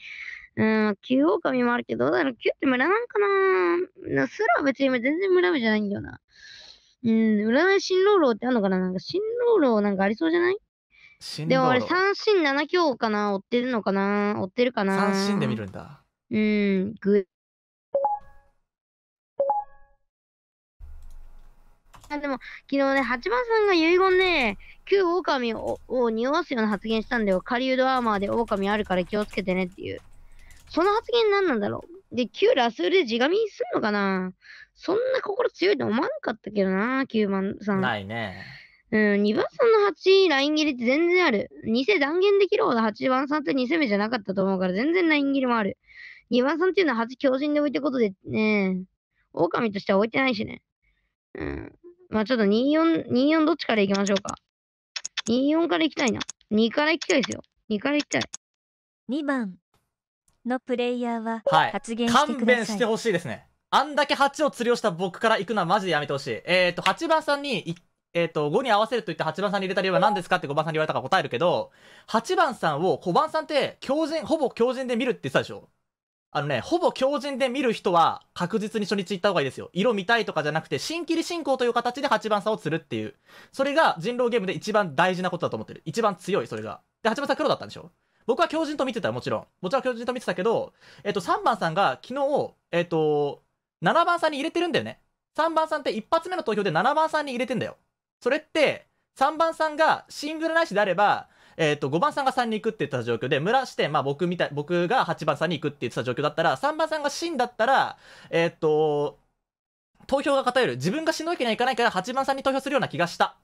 うん、キュオオカミもあるけど、どうだろう、?9 って村なんかなすら別に今全然村部じゃないんだよな。うん、占い新郎郎ってあるのかななんか新郎郎なんかありそうじゃないでも俺三神七教かな追ってるのかな追ってるかな三神で見るんだ。うん、グあでも昨日ね、八番さんが遺言ね、旧狼をを匂わすような発言したんだよ。狩人アーマーで狼あるから気をつけてねっていう。その発言何なんだろうで、旧ラスールで地紙にすんのかなそんな心強いと思わなかったけどな、9番さん。ないね。うん、2番さんの8、ライン切りって全然ある。偽断言できるほど8番さんって2攻めじゃなかったと思うから、全然ライン切りもある。2番さんっていうのは8強靭で置いてことでね、狼としては置いてないしね。うん。まあちょっと24、24どっちから行きましょうか。24から行きたいな。2から行きたいですよ。2から行きたい。2番。のプレイヤーは発言してください、はい、勘弁してほしいですねあんだけ8を釣りをした僕から行くのはマジでやめてほしいえっ、ー、と8番さんにえっ、ー、と5に合わせると言って8番さんに入れた理由は何ですかって5番さんに言われたから答えるけど8番さんを5番さんって強人、ほぼ強人で見るって言ってたでしょあのね、ほぼ強人で見る人は確実に初日行った方がいいですよ。色見たいとかじゃなくて、新切り進行という形で8番さんを釣るっていう。それが人狼ゲームで一番大事なことだと思ってる。一番強い、それが。で、8番さん黒だったんでしょ僕は狂人と見てた、もちろん。もちろん狂人と見てたけど、えっと、3番さんが昨日、えっと、7番さんに入れてるんだよね。3番さんって一発目の投票で7番さんに入れてんだよ。それって、3番さんがシングルないしであれば、えっ、と、5番さんが3に行くって言った状況で、村して、まあ僕みたい、僕が8番さんに行くって言ってた状況だったら、3番さんが死んだったら、えっ、と、投票が偏る。自分が死ぬわけにはいかないから、8番さんに投票するような気がした。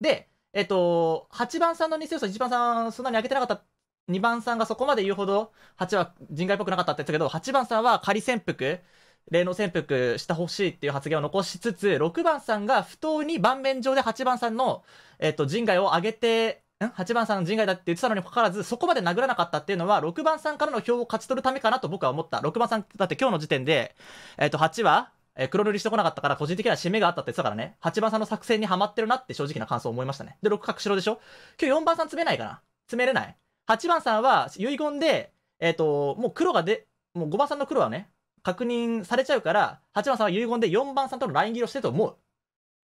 で、えっ、と、8番さんの2選手と1番さんそんなに上げてなかった2番さんがそこまで言うほど、8は人外っぽくなかったって言ってたけど、8番さんは仮潜伏、霊能潜伏してほしいっていう発言を残しつつ、6番さんが不当に盤面上で8番さんの、えっと、人外を上げて、ん ?8 番さんの人外だって言ってたのにかかわらず、そこまで殴らなかったっていうのは、6番さんからの票を勝ち取るためかなと僕は思った。6番さん、だって今日の時点で、えっと、8は、え黒塗りしてこなかったから、個人的には締めがあったって言ってたからね、8番さんの作戦にはまってるなって正直な感想を思いましたね。で、6角白でしょ今日4番さん詰めないかな詰めれない8番さんは遺言で、えっ、ー、と、もう黒がで、もう5番さんの黒はね、確認されちゃうから、8番さんは遺言で4番さんとのライン切りをしてると思う。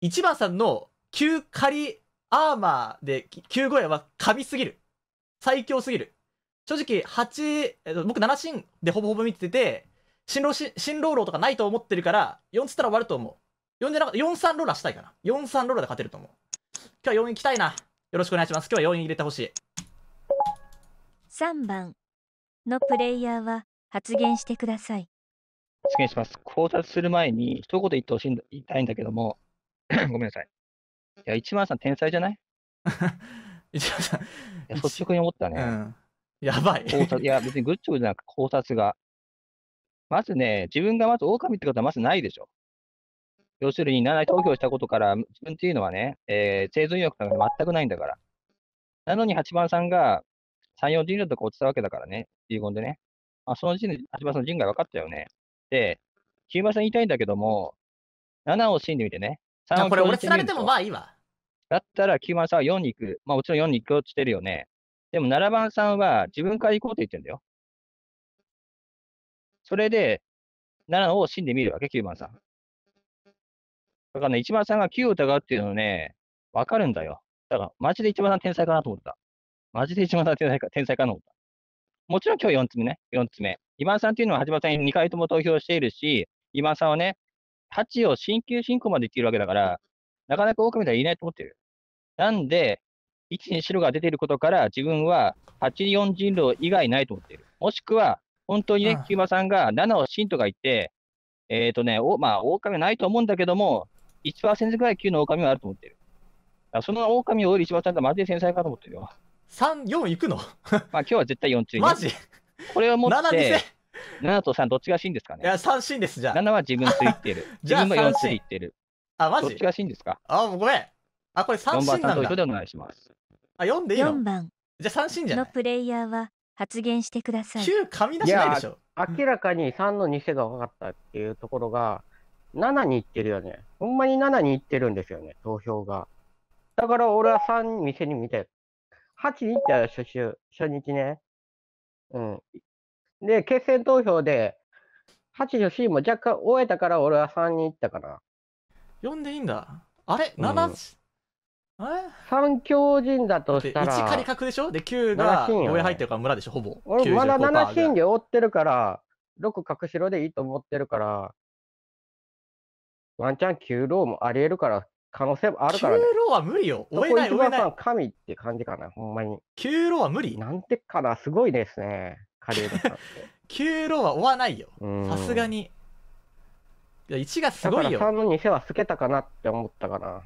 1番さんの9仮アーマーで9声は神すぎる。最強すぎる。正直、8、えっと、僕7進でほぼほぼ見てて、新郎し、新郎とかないと思ってるから、4つったら終わると思う。4じゃなかった、43ローラしたいかな。43ローラで勝てると思う。今日は4位行きたいな。よろしくお願いします。今日は4位入れてほしい。3番のプレイヤーは発言してください。発言します。考察する前に一言言ってほしいんだ言いたいんだけども、ごめんなさい。いや、一番さん天才じゃない 一番さん。いや率直に思ったね。うん、やばい。考察いや、別にグッチョブじゃなく考察が。まずね、自分がまず狼ってことはまずないでしょ。要するに、7投票したことから、自分っていうのはね、えー、生存欲なんか全くないんだから。なのに8番さんが、採用できとか落ちたわけだからね、遺言でね。あ、その時点で橋場さんの人外分かったよね。で、9番さん言いたいんだけども、7を死んでみてね。3これ俺釣られてもまあいいわ。だったら9番さんは4に行く。まあもちろん4に行く落ちてるよね。でも7番さんは自分から行こうって言ってんだよ。それで、7を死んでみるわけ、9番さん。だからね、1番さんが9を疑うっていうのね、わかるんだよ。だから、マジで1番さん天才かなと思った。マジで一番天才か、天才かのもちろん今日4つ目ね、4つ目。今田さんっていうのは八幡さんに2回とも投票しているし、今田さんはね、8を新旧進行までいっているわけだから、なかなか狼ではいないと思ってる。なんで、1に白が出ていることから、自分は8、4人狼以外ないと思ってる。もしくは、本当にね、木馬さんが7を神とか言って、えっ、ー、とね、おまあ、狼はないと思うんだけども、1%ぐらい9の狼はあると思ってる。その狼をより一番さんがマジで繊細かと思ってるよ。3、4いくの まあ今日は絶対4中に。マジこれを持って、7と3どっちがんですかねいや、3んですじゃあ。7は自分ついてる。自分も4ついてる。あ、マジどっちがんですかあ、ごめん。あ、これ3真なんだ。4番さんでお願いします。あ、4でいいの ?4 番。じゃあ3んじゃん。のプレイヤーは発言してください。9出しないでしょ。明らかに3の偽が分かったっていうところが、7にいってるよね。ほんまに7にいってるんですよね、投票が。だから俺は3店に見て8時行ったよ、初週、初日ね。うん。で、決選投票で、8時 C も若干終えたから俺は3に行ったかな。4でいいんだ。あれ ?7、うん三強人だとしたら1仮格でしょで9が上入ってるから村でしょほぼ俺まだ7ンで追ってるから6しろでいいと思ってるからワンチャン9ローもありえるから可能性もあるからね。9ロは無理よ。追えない、追えない。神って感じかな、ほんまに。9ロは無理なんてかな、すごいですね、カリウムさんって。9 ロは追わないよ。さすがに。いや、1がすごいよ。だから3の偽は透けたかなって思ったかな。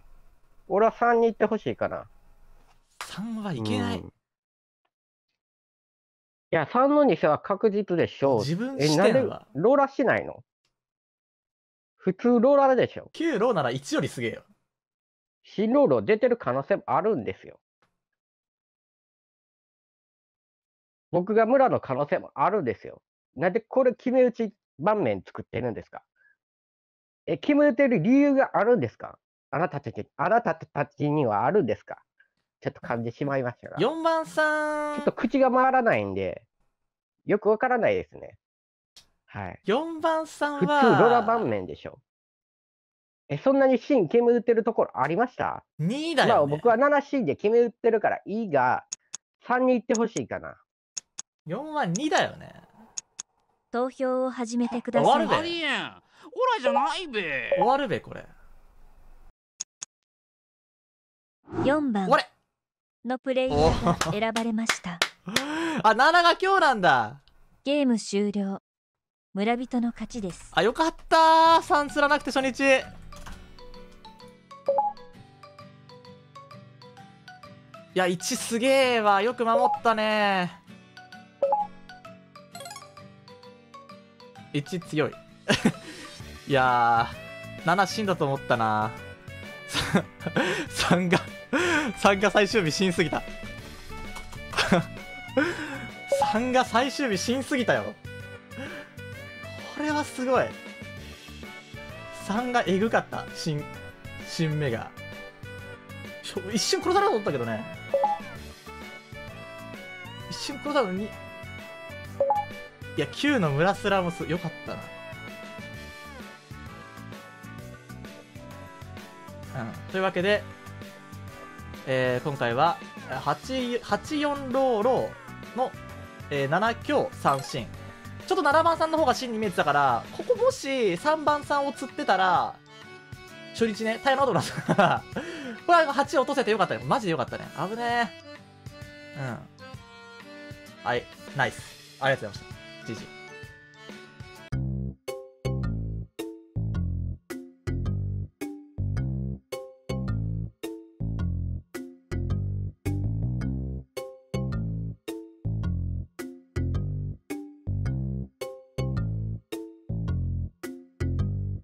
俺は3に行ってほしいかな。3はいけない。いや、3の偽は確実でしょう。自分視点は。ローラしないの普通ローラでしょ。9ローなら1よりすげえよ。新労働出てる可能性もあるんですよ。僕が村の可能性もあるんですよ。なんでこれ決め打ち盤面作ってるんですかえ、決めてる理由があるんですかあなたたち、あなたたちにはあるんですかちょっと感じしまいましたが。4番さん。ちょっと口が回らないんで、よくわからないですね。はい。4番さんは。普通、ドラ盤面でしょ。え、そんなにシ芯決め打ってるところありました2位だよ、ね。まあ僕は7ンで決め打ってるからいいが、3に行ってほしいかな。4は2だよね。投票を始めてください。終わるべ。オラじゃないべ。終わるべ、これ。4番のプレイヤーが選ばれました。あ、7が今日なんだ。ゲーム終了。村人の勝ちです。あ、よかったー。3つらなくて初日。いや1すげえわよく守ったね1強い いやー7死んだと思ったな3が3が最終日死んすぎた3が最終日死んすぎたよこれはすごい3がえぐかった新新目が一瞬殺されたと思ったけどね一瞬殺しのに。いや、9の村すらもす、よかったな。うん。というわけで、えー、今回は、84ローローの、えー、7強三振。ちょっと7番さんの方が芯に見えてたから、ここもし3番さんを釣ってたら、初日ね、タイムア後だったから これは8落とせてよかったね。マジでよかったね。危ねえ。うん。はい、ナイス。ありがとうございました。GG。